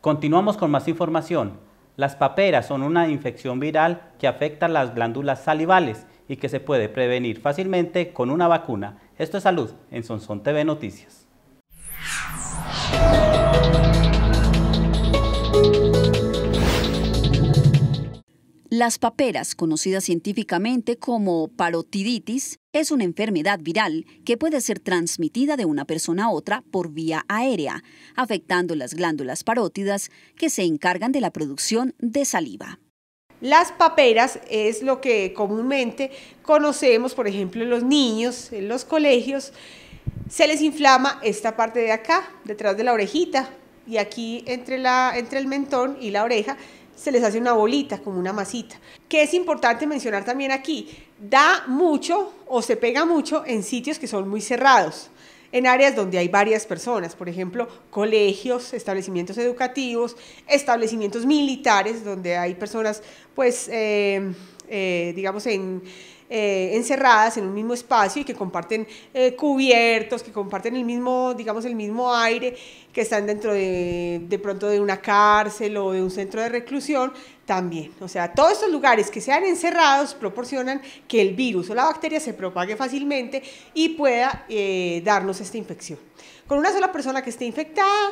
Continuamos con más información. Las paperas son una infección viral que afecta las glándulas salivales y que se puede prevenir fácilmente con una vacuna. Esto es salud en Sonson TV Noticias. Las paperas, conocidas científicamente como parotiditis, es una enfermedad viral que puede ser transmitida de una persona a otra por vía aérea, afectando las glándulas parótidas que se encargan de la producción de saliva. Las paperas es lo que comúnmente conocemos, por ejemplo, en los niños, en los colegios, se les inflama esta parte de acá, detrás de la orejita, y aquí entre, la, entre el mentón y la oreja se les hace una bolita, como una masita. Que es importante mencionar también aquí, da mucho o se pega mucho en sitios que son muy cerrados en áreas donde hay varias personas, por ejemplo, colegios, establecimientos educativos, establecimientos militares, donde hay personas, pues, eh, eh, digamos, en eh, encerradas en un mismo espacio y que comparten eh, cubiertos, que comparten el mismo, digamos, el mismo aire, que están dentro de, pronto de una cárcel o de un centro de reclusión, también. O sea, todos estos lugares que sean encerrados proporcionan que el virus o la bacteria se propague fácilmente y pueda eh, darnos esta infección. Con una sola persona que esté infectada,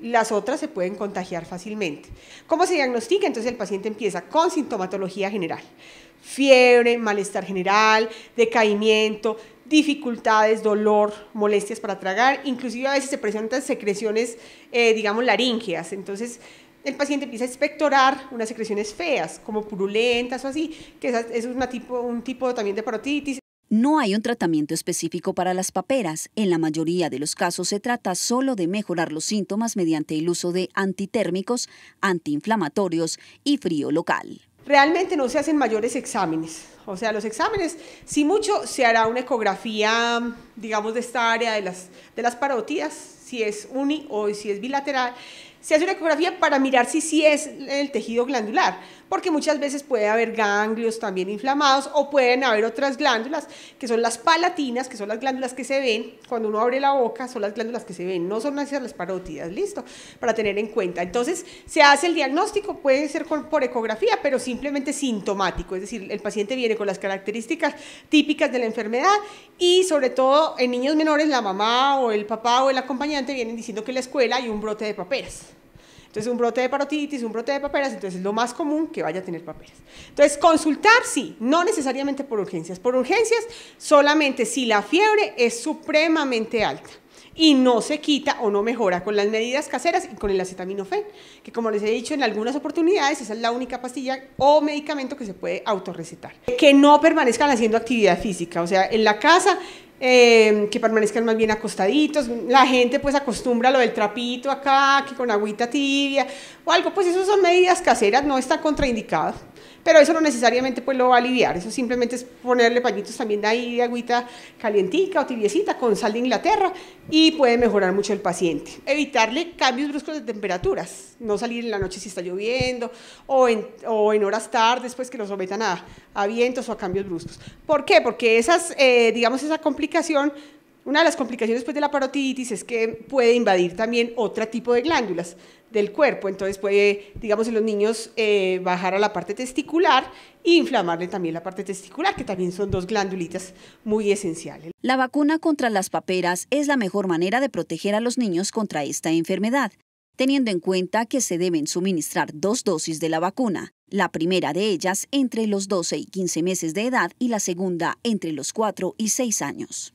las otras se pueden contagiar fácilmente. ¿Cómo se diagnostica? Entonces el paciente empieza con sintomatología general, fiebre, malestar general, decaimiento, dificultades, dolor, molestias para tragar, inclusive a veces se presentan secreciones, eh, digamos, laríngeas. Entonces el paciente empieza a expectorar unas secreciones feas, como purulentas o así, que es un tipo, un tipo también de parotiditis. No hay un tratamiento específico para las paperas. En la mayoría de los casos se trata solo de mejorar los síntomas mediante el uso de antitérmicos, antiinflamatorios y frío local. Realmente no se hacen mayores exámenes. O sea, los exámenes, si mucho, se hará una ecografía, digamos, de esta área de las, de si es uni o si es bilateral, se hace una ecografía para mirar si sí si es el tejido glandular, porque muchas veces puede haber ganglios también inflamados o pueden haber otras glándulas que son las palatinas, que son las glándulas que se ven cuando uno abre la boca, son las glándulas que se ven, no son las parótidas, listo, para tener en cuenta. Entonces, se hace el diagnóstico, puede ser por ecografía, pero simplemente sintomático, es decir, el paciente viene con las características típicas de la enfermedad y sobre todo en niños menores la mamá o el papá o el acompañante vienen diciendo que en la escuela hay un brote de paperas. Entonces, un brote de parotitis, un brote de paperas, entonces es lo más común que vaya a tener paperas. Entonces, consultar sí, no necesariamente por urgencias. Por urgencias, solamente si la fiebre es supremamente alta y no se quita o no mejora con las medidas caseras y con el acetaminofén, que como les he dicho en algunas oportunidades, esa es la única pastilla o medicamento que se puede autorrecetar. Que no permanezcan haciendo actividad física, o sea, en la casa Em, que permanezcan más bien acostaditos. La gente pues acostumbra lo del trapito acá, que con agüita tibia o algo, pues eso son medidas caseras, no está contraindicado. Pero eso no necesariamente pues lo va a aliviar, eso simplemente es ponerle pañitos también de ahí de agüita calientica o tibiecita con sal de Inglaterra y puede mejorar mucho el paciente. Evitarle cambios bruscos de temperaturas, no salir en la noche si está lloviendo o en, o horas tardes pues que lo sometan a, a, vientos o a cambios bruscos. ¿Por qué? Porque esas, eh, digamos, esa complicación una de las complicaciones después pues, de la parotiditis es que puede invadir también otro tipo de glándulas del cuerpo. Entonces puede, digamos, en los niños eh, bajar a la parte testicular e inflamarle también la parte testicular, que también son dos glándulitas muy esenciales. La vacuna contra las paperas es la mejor manera de proteger a los niños contra esta enfermedad, teniendo en cuenta que se deben suministrar dos dosis de la vacuna, la primera de ellas entre los 12 y 15 meses de edad y la segunda entre los 4 y 6 años.